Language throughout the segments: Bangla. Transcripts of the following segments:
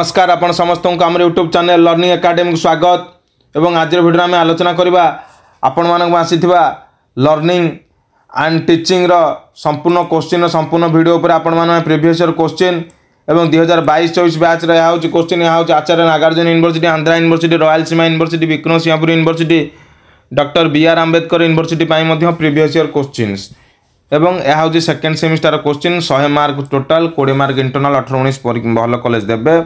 নমস্কার আপনার সমস্ত আমার ইউট্ୟୁବ୍ ଚ୍ୟାନେଲ୍ ଲର୍ଣ୍ଣିଂ ଏକାଡେମୀକୁ ସ୍ୱାଗତ ଏବଂ ଆଜିର ଭିଡ଼ିଓରେ ଆମେ ଆଲୋଚନା କରିବା ଆପଣମାନଙ୍କୁ ଆସିଥିବା ଲର୍ଣ୍ଣିଂ ଆଣ୍ଡ ଟିଚିଂର ସମ୍ପୂର୍ଣ୍ଣ କୋଶ୍ଚିନ୍ର ସମ୍ପୂର୍ଣ୍ଣ ଭିଡ଼ିଓ ଉପରେ ଆପଣମାନେ ପ୍ରିଭିୟସ୍ ଇୟର୍ କୋଶ୍ଚିନ୍ ଏବଂ ଦୁଇ ହଜାର ବାଇଶ ଚବିଶ ବ୍ୟାଚ୍ର ଏହା ହେଉଛି କୋଶ୍ଚିନ୍ ଏହା ହେଉଛି Acharya Nagarjuna university Andhra university Rayalaseema university Vikram Simhapuri university doctor B R Ambedkar university ପାଇଁ ମଧ୍ୟ ପ୍ରିଭିୟସ୍ ଇୟର୍ କୋଶ୍ଚିନ୍ସ এবং ଏହା ହେଉଛି ସେକେଣ୍ଡ ସେମିଷ୍ଟାର କୋଶ୍ଚିନ୍ ଶହେ ମାର୍କ ଟୋଟାଲ୍ କୋଡ଼ିଏ ମାର୍କ ଇଣ୍ଟରନାଲ୍ ଅଠର ଉଣେଇଶ ଭଲ କଲେଜ ଦେବେ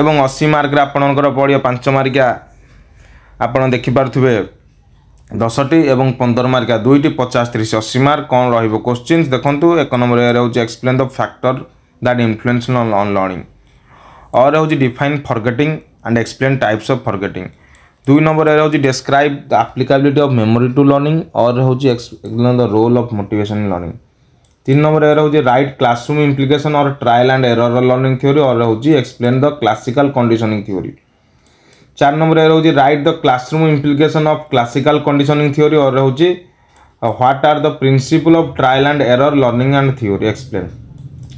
ଏବଂ ଅଶୀ ମାର୍କରେ ଆପଣଙ୍କର ପଡ଼ିବ ପାଞ୍ଚ ମାର୍କିଆ ଆପଣ ଦେଖିପାରୁଥିବେ ଦଶଟି ଏବଂ ପନ୍ଦର ମାର୍କିଆ ଦୁଇଟି ପଚାଶ ତିରିଶ ଅଶୀ ମାର୍କ କ'ଣ ରହିବ କୋଶ୍ଚିନ୍ସ ଦେଖନ୍ତୁ ଏକ ନମ୍ବର ଏରେ ହେଉଛି explain the factor that influence on learning or ହେଉଛି define forgetting and explain types of forgetting ଦୁଇ ନମ୍ବର ଏରେ ହେଉଛି describe the applicability of memory to learning or ହେଉଛି explain the role of motivation learning তিন নম্বর এর হচ্ছে write classroom implication or trial and error learning theory or হচ্ছে explain the classical conditioning theory চার নম্বর এর হচ্ছে write the classroom implication of classical conditioning theory or হচ্ছে what are the principle of trial and error learning and theory explain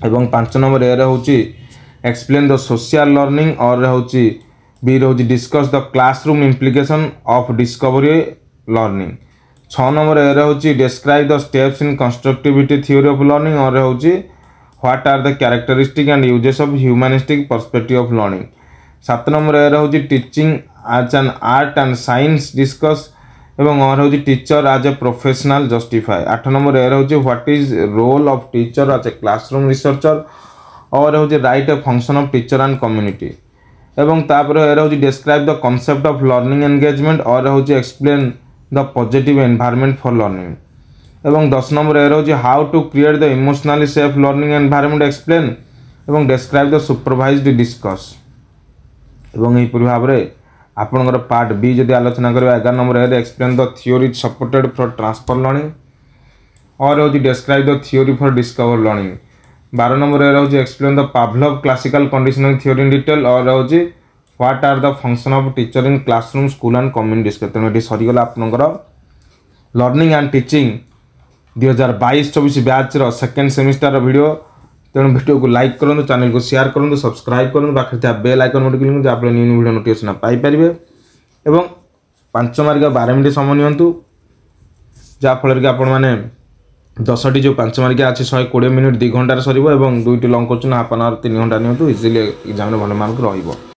এবং পাঁচ নম্বর এর হচ্ছে explain the social learning or হচ্ছে বি হচ্ছে discuss the classroom implication of discovery learning ଛଅ ନମ୍ବର ଏରେ ହେଉଛି describe the steps in constructivity theory of learning or ହେଉଛି what are the characteristic and usages of humanistic perspective of learning ସାତ ନମ୍ବର ଏରେ ହେଉଛି ଟିଚିଂ ଆଜ୍ ଆନ୍ ଆର୍ଟ ଆଣ୍ଡ ସାଇନ୍ସ ଡିସ୍କସ୍ এবং আমার হচ্ছে টিচর আজ এ প্রফেশনাল জস্টিফাই আট নম্বর এর হচ্ছে what is role of teacher as a classroom researcher or হচ্ছে write a function of teacher and community এবং তারপরে এর হচ্ছে describe the concept of learning engagement or হচ্ছে explain the positive environment for learning এবং দশ নম্বর এর হচ্ছে how to create the emotionally safe learning environment explain এবং ডেসক্রাইব দ্য সুপরভাইজড ডিসকস এবং এইপরি ভাবে আপনার পার্ট বি যদি আলোচনা করবে এগারো নম্বর এর explain the theory supported for transfer learning or হচ্ছে describe the theory for discover learning বার নম্বর এর হচ্ছে explain the Pavlov classical conditioning theory in detail or হচ্ছে what are the function of teacher in classroom school and communities ତେଣୁ ଏଠି ସରିଗଲା ଆପଣଙ୍କର ଲର୍ଣ୍ଣିଂ ଆଣ୍ଡ ଟିଚିଂ ଦୁଇ ହଜାର ବାଇଶ ଚବିଶ ବ୍ୟାଚ୍ର ସେକେଣ୍ଡ ସେମିଷ୍ଟାରର ଭିଡ଼ିଓ ତେଣୁ ଭିଡ଼ିଓକୁ ଲାଇକ୍ କରନ୍ତୁ ଚ୍ୟାନେଲକୁ ସେୟାର କରନ୍ତୁ ସବସ୍କ୍ରାଇବ୍ କରନ୍ତୁ ପାଖରେ ଥିବା ବେଲ୍ ଆଇକନ୍ ଗୋଟେ କ୍ଲିକ୍ ଯାହାଫଳରେ ନ୍ୟୁ ନ୍ୟୁ ଭିଡ଼ିଓ ନୋଟିଫିକେସନ୍ ପାଇପାରିବେ ଏବଂ ପାଞ୍ଚ ମାର୍କ ବାର ମିନିଟ୍ ସମୟ ନିଅନ୍ତୁ ଯାହାଫଳରେ କି ଆପଣମାନେ ଦଶଟି ଯେଉଁ ପାଞ୍ଚ ମାର୍କିଆ ଅଛି ଶହେ କୋଡ଼ିଏ ମିନିଟ୍ ଦୁଇ ଘଣ୍ଟାରେ ସରିବ ଏବଂ ଦୁଇଟି long question half an hour ତିନି ଘଣ୍ଟା ନିଅନ୍ତୁ ଇଜିଲି ଏକ୍ଜାମ୍ରେ ଭଲ ମାର୍କ ରହିବ